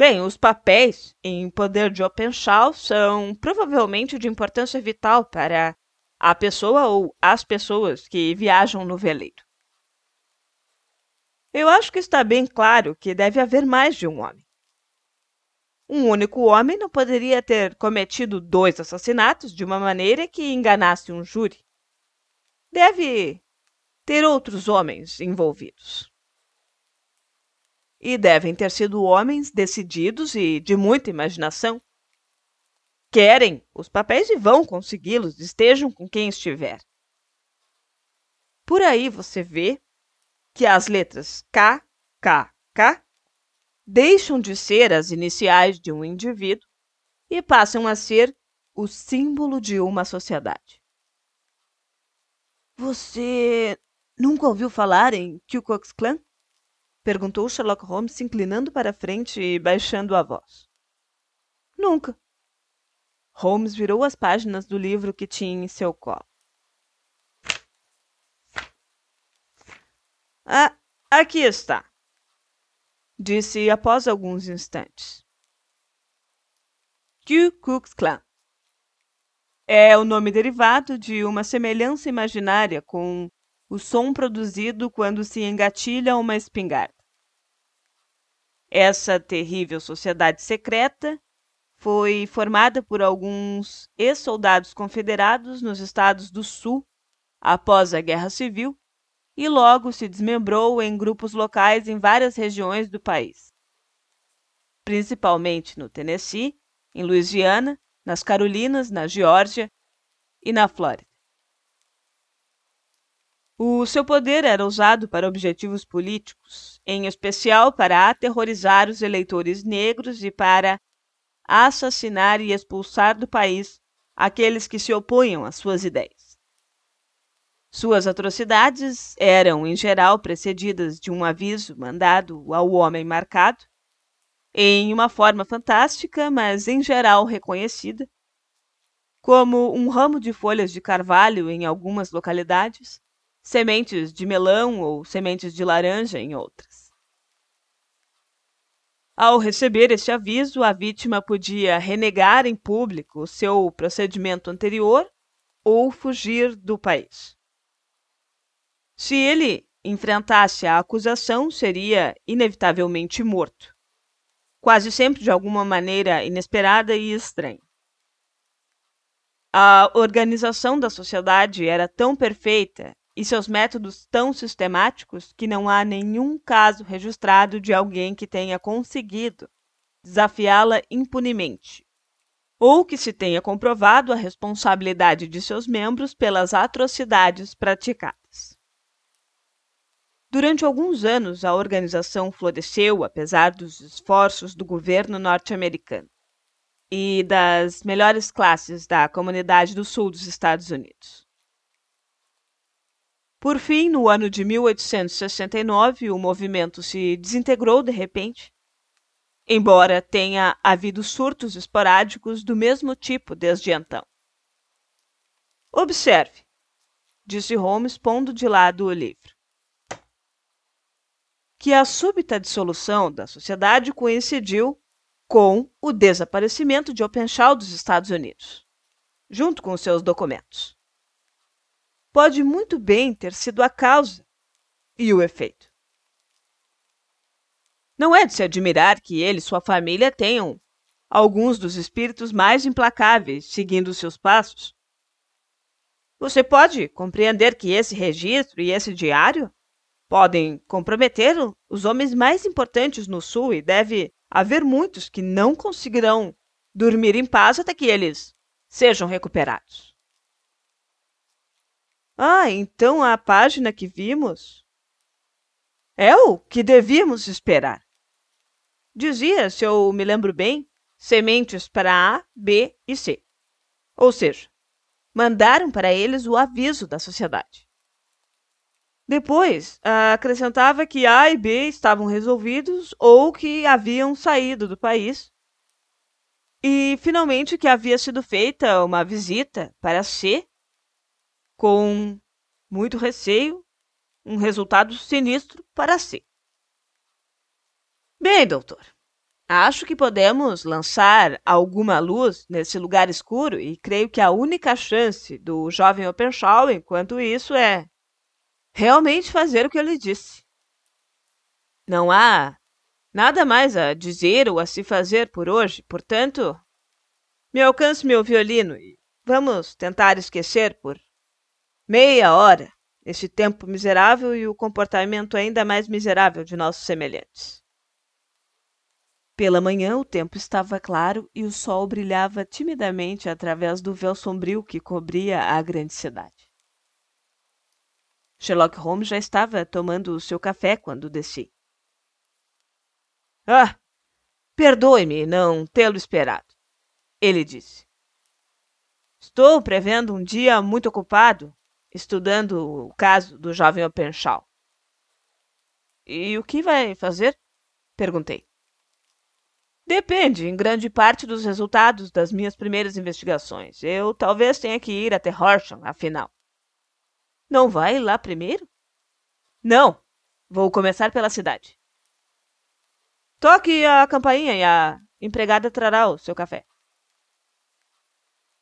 Bem, os papéis em poder de Openshaw são provavelmente de importância vital para a pessoa ou as pessoas que viajam no veleiro. Eu acho que está bem claro que deve haver mais de um homem. Um único homem não poderia ter cometido dois assassinatos de uma maneira que enganasse um júri. Deve ter outros homens envolvidos e devem ter sido homens decididos e de muita imaginação. Querem os papéis e vão consegui-los, estejam com quem estiver. Por aí você vê que as letras K, K, K deixam de ser as iniciais de um indivíduo e passam a ser o símbolo de uma sociedade. Você nunca ouviu falar em Ku Klux Klan? Perguntou Sherlock Holmes, se inclinando para a frente e baixando a voz. Nunca. Holmes virou as páginas do livro que tinha em seu colo. Ah, aqui está, disse após alguns instantes. Ku Klux Klan. É o nome derivado de uma semelhança imaginária com o som produzido quando se engatilha uma espingarda. Essa terrível sociedade secreta foi formada por alguns ex-soldados confederados nos estados do Sul após a Guerra Civil e logo se desmembrou em grupos locais em várias regiões do país, principalmente no Tennessee, em Louisiana, nas Carolinas, na Geórgia e na Flórida. O seu poder era usado para objetivos políticos, em especial para aterrorizar os eleitores negros e para assassinar e expulsar do país aqueles que se opunham às suas ideias. Suas atrocidades eram, em geral, precedidas de um aviso mandado ao homem marcado, em uma forma fantástica, mas em geral reconhecida, como um ramo de folhas de carvalho em algumas localidades sementes de melão ou sementes de laranja em outras. Ao receber este aviso, a vítima podia renegar em público o seu procedimento anterior ou fugir do país. Se ele enfrentasse a acusação, seria inevitavelmente morto, quase sempre de alguma maneira inesperada e estranha. A organização da sociedade era tão perfeita e seus métodos tão sistemáticos que não há nenhum caso registrado de alguém que tenha conseguido desafiá-la impunemente, ou que se tenha comprovado a responsabilidade de seus membros pelas atrocidades praticadas. Durante alguns anos, a organização floresceu apesar dos esforços do governo norte-americano e das melhores classes da comunidade do sul dos Estados Unidos. Por fim, no ano de 1869, o movimento se desintegrou de repente, embora tenha havido surtos esporádicos do mesmo tipo desde então. Observe, disse Holmes, pondo de lado o livro, que a súbita dissolução da sociedade coincidiu com o desaparecimento de Openshaw dos Estados Unidos, junto com seus documentos pode muito bem ter sido a causa e o efeito. Não é de se admirar que ele e sua família tenham alguns dos espíritos mais implacáveis seguindo seus passos. Você pode compreender que esse registro e esse diário podem comprometer os homens mais importantes no Sul e deve haver muitos que não conseguirão dormir em paz até que eles sejam recuperados. Ah, então a página que vimos é o que devíamos esperar. Dizia, se eu me lembro bem, sementes para A, B e C. Ou seja, mandaram para eles o aviso da sociedade. Depois, acrescentava que A e B estavam resolvidos ou que haviam saído do país. E, finalmente, que havia sido feita uma visita para C com muito receio, um resultado sinistro para si. Bem, doutor, acho que podemos lançar alguma luz nesse lugar escuro e creio que a única chance do jovem Openshaw, enquanto isso, é realmente fazer o que eu lhe disse. Não há nada mais a dizer ou a se fazer por hoje, portanto, me alcance meu violino e vamos tentar esquecer por meia hora, este tempo miserável e o comportamento ainda mais miserável de nossos semelhantes. Pela manhã, o tempo estava claro e o sol brilhava timidamente através do véu sombrio que cobria a grande cidade. Sherlock Holmes já estava tomando o seu café quando desci. Ah, perdoe-me não tê-lo esperado, ele disse. Estou prevendo um dia muito ocupado estudando o caso do jovem Openshaw. E o que vai fazer? Perguntei. Depende, em grande parte, dos resultados das minhas primeiras investigações. Eu talvez tenha que ir até Horsham, afinal. Não vai lá primeiro? Não. Vou começar pela cidade. Toque a campainha e a empregada trará o seu café.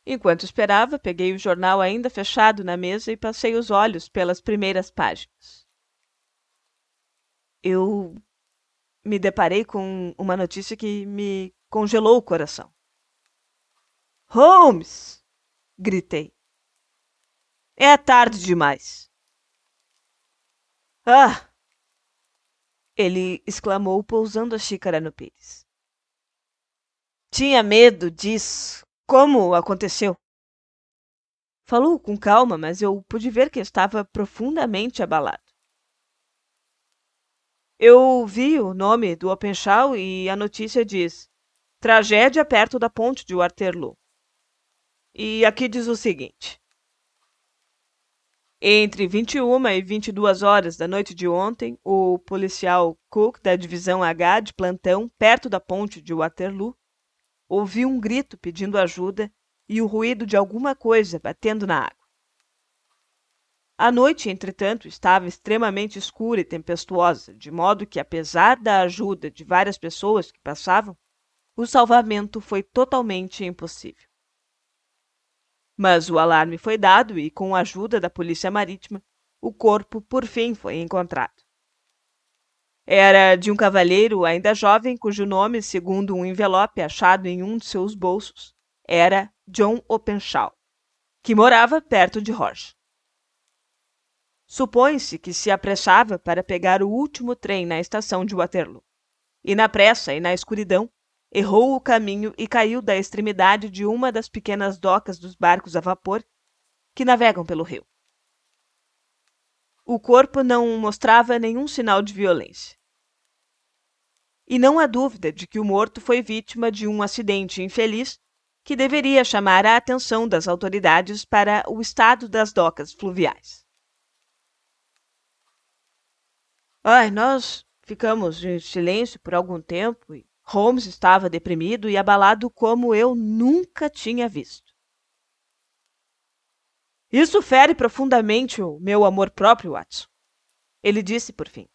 Enquanto esperava, peguei o jornal ainda fechado na mesa e passei os olhos pelas primeiras páginas. Eu me deparei com uma notícia que me congelou o coração. Holmes! gritei. É tarde demais. Ah! Ele exclamou, pousando a xícara no pires. Tinha medo disso. Como aconteceu? Falou com calma, mas eu pude ver que estava profundamente abalado. Eu vi o nome do Openshaw e a notícia diz: Tragédia perto da ponte de Waterloo. E aqui diz o seguinte: Entre 21 e 22 horas da noite de ontem, o policial Cook da divisão H de plantão, perto da ponte de Waterloo, Ouviu um grito pedindo ajuda e o ruído de alguma coisa batendo na água. A noite, entretanto, estava extremamente escura e tempestuosa, de modo que, apesar da ajuda de várias pessoas que passavam, o salvamento foi totalmente impossível. Mas o alarme foi dado e, com a ajuda da polícia marítima, o corpo por fim foi encontrado. Era de um cavalheiro ainda jovem, cujo nome, segundo um envelope achado em um de seus bolsos, era John Openshaw, que morava perto de Roche. Supõe-se que se apressava para pegar o último trem na estação de Waterloo. E na pressa e na escuridão, errou o caminho e caiu da extremidade de uma das pequenas docas dos barcos a vapor que navegam pelo rio. O corpo não mostrava nenhum sinal de violência. E não há dúvida de que o morto foi vítima de um acidente infeliz que deveria chamar a atenção das autoridades para o estado das docas fluviais. Ai, nós ficamos em silêncio por algum tempo e Holmes estava deprimido e abalado como eu nunca tinha visto. Isso fere profundamente o meu amor próprio, Watson. Ele disse por fim.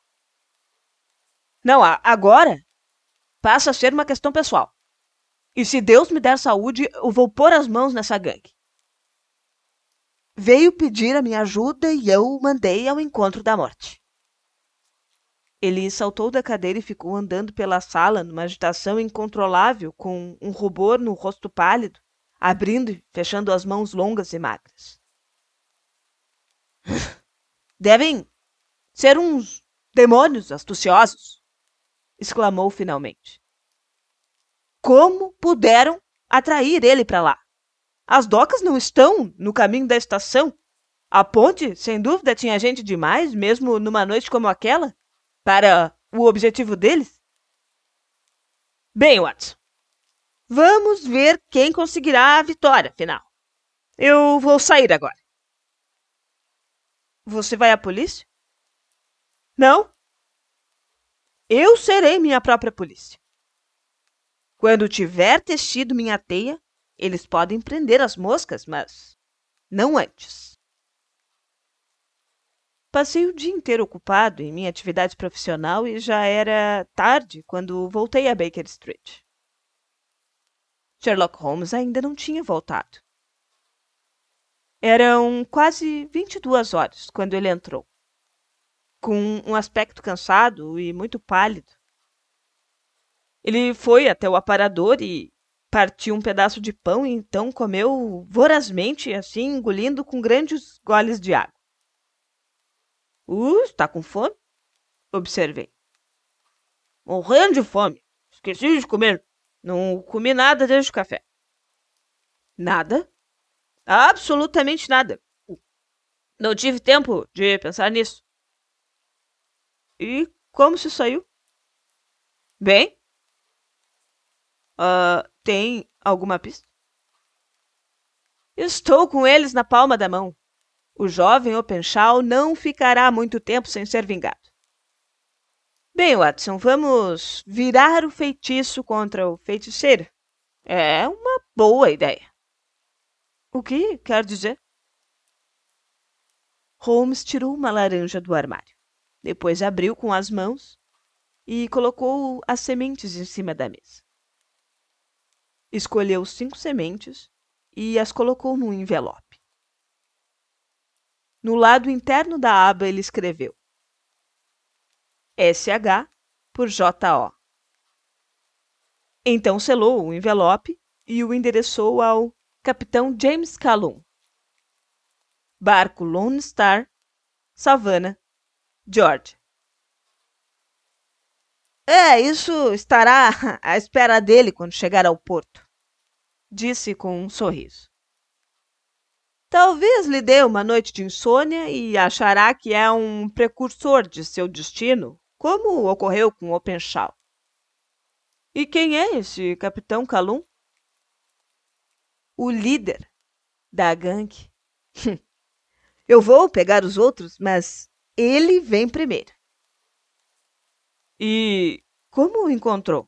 Não, agora passa a ser uma questão pessoal. E se Deus me der saúde, eu vou pôr as mãos nessa gangue. Veio pedir a minha ajuda e eu o mandei ao encontro da morte. Ele saltou da cadeira e ficou andando pela sala numa agitação incontrolável, com um rubor no rosto pálido, abrindo e fechando as mãos longas e magras. Devem ser uns demônios astuciosos! exclamou finalmente. Como puderam atrair ele para lá? As docas não estão no caminho da estação. A ponte, sem dúvida, tinha gente demais, mesmo numa noite como aquela, para o objetivo deles. Bem, Watson, vamos ver quem conseguirá a vitória final. Eu vou sair agora. Você vai à polícia? Não. Eu serei minha própria polícia. Quando tiver tecido minha teia, eles podem prender as moscas, mas não antes. Passei o dia inteiro ocupado em minha atividade profissional e já era tarde quando voltei a Baker Street. Sherlock Holmes ainda não tinha voltado. Eram quase 22 horas quando ele entrou, com um aspecto cansado e muito pálido. Ele foi até o aparador e partiu um pedaço de pão e então comeu vorazmente, assim, engolindo com grandes goles de água. Uh, está com fome? Observei. Morrendo de fome. Esqueci de comer. Não comi nada desde o café. Nada? Absolutamente nada. Não tive tempo de pensar nisso. E como se saiu? Bem? Uh, tem alguma pista? Estou com eles na palma da mão. O jovem Openshaw não ficará muito tempo sem ser vingado. Bem, Watson, vamos virar o feitiço contra o feiticeiro. É uma boa ideia. O que quer dizer? Holmes tirou uma laranja do armário. Depois abriu com as mãos e colocou as sementes em cima da mesa. Escolheu cinco sementes e as colocou num envelope. No lado interno da aba ele escreveu SH por JO. Então selou o envelope e o endereçou ao Capitão James Calum. Barco Lone Star, Savannah, George. É, isso estará à espera dele quando chegar ao porto, disse com um sorriso. Talvez lhe dê uma noite de insônia e achará que é um precursor de seu destino, como ocorreu com Openshaw. E quem é esse capitão Calum? o líder da gangue. Eu vou pegar os outros, mas ele vem primeiro. E como o encontrou?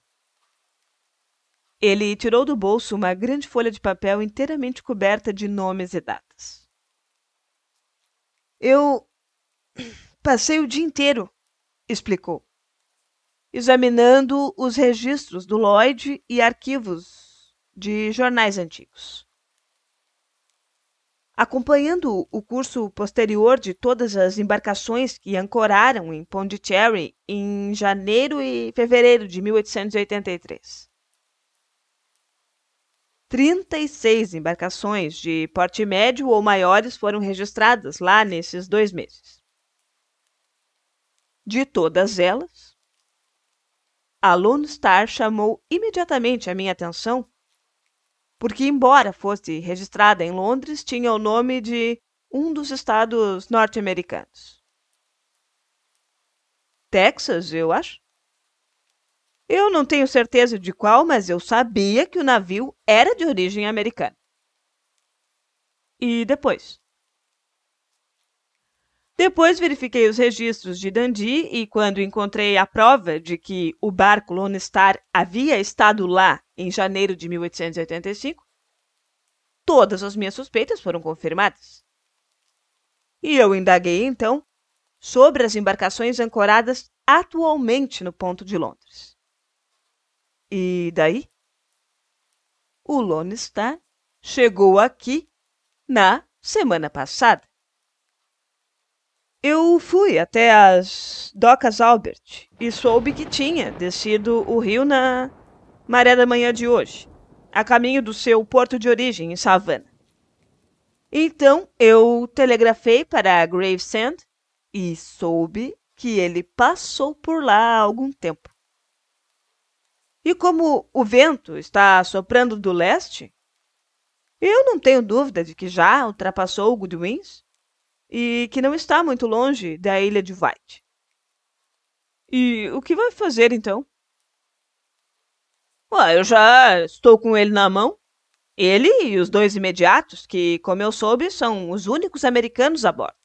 Ele tirou do bolso uma grande folha de papel inteiramente coberta de nomes e datas. Eu passei o dia inteiro, explicou, examinando os registros do Lloyd e arquivos de jornais antigos. Acompanhando o curso posterior de todas as embarcações que ancoraram em Pondicherry em janeiro e fevereiro de 1883. 36 embarcações de porte médio ou maiores foram registradas lá nesses dois meses. De todas elas, a Lone Star chamou imediatamente a minha atenção porque, embora fosse registrada em Londres, tinha o nome de um dos estados norte-americanos. Texas, eu acho. Eu não tenho certeza de qual, mas eu sabia que o navio era de origem americana. E depois? Depois verifiquei os registros de Dundee e, quando encontrei a prova de que o barco Lone Star havia estado lá em janeiro de 1885, todas as minhas suspeitas foram confirmadas. E eu indaguei então sobre as embarcações ancoradas atualmente no ponto de Londres. E daí? O Lone Star chegou aqui na semana passada. Eu fui até as docas Albert e soube que tinha descido o rio na maré da manhã de hoje, a caminho do seu porto de origem, em Savannah. Então eu telegrafei para Gravesend e soube que ele passou por lá há algum tempo. E como o vento está soprando do leste, eu não tenho dúvida de que já ultrapassou o Goodwins e que não está muito longe da ilha de White. E o que vai fazer então? Ué, eu já estou com ele na mão. Ele e os dois imediatos, que, como eu soube, são os únicos americanos a bordo.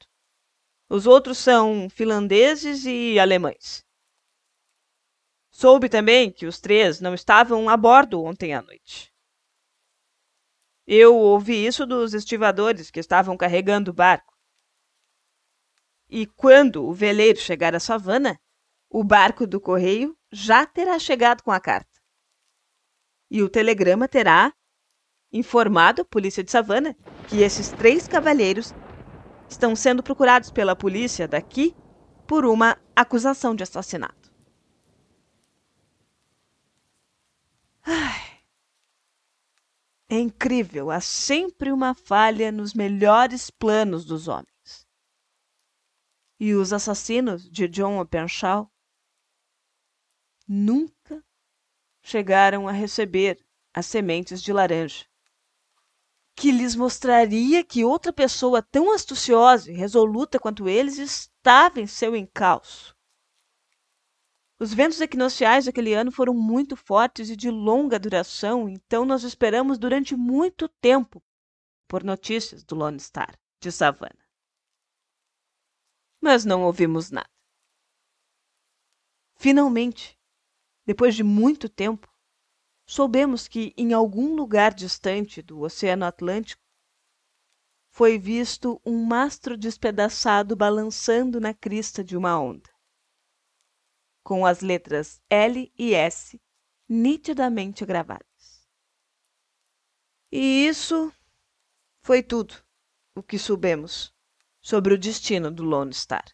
Os outros são finlandeses e alemães. Soube também que os três não estavam a bordo ontem à noite. Eu ouvi isso dos estivadores que estavam carregando o barco. E quando o veleiro chegar à savana, o barco do correio já terá chegado com a carta. E o telegrama terá informado a polícia de Savana que esses três cavalheiros estão sendo procurados pela polícia daqui por uma acusação de assassinato. Ai. É incrível, há sempre uma falha nos melhores planos dos homens e Os Assassinos de John Openshaw nunca chegaram a receber as sementes de laranja, que lhes mostraria que outra pessoa tão astuciosa e resoluta quanto eles estava em seu encalço. Os ventos equinociais daquele ano foram muito fortes e de longa duração, então nós esperamos durante muito tempo por notícias do Lone Star de Savannah mas não ouvimos nada. Finalmente, depois de muito tempo, soubemos que em algum lugar distante do Oceano Atlântico foi visto um mastro despedaçado balançando na crista de uma onda, com as letras L e S nitidamente gravadas. E isso foi tudo o que soubemos sobre o destino do Lone Star.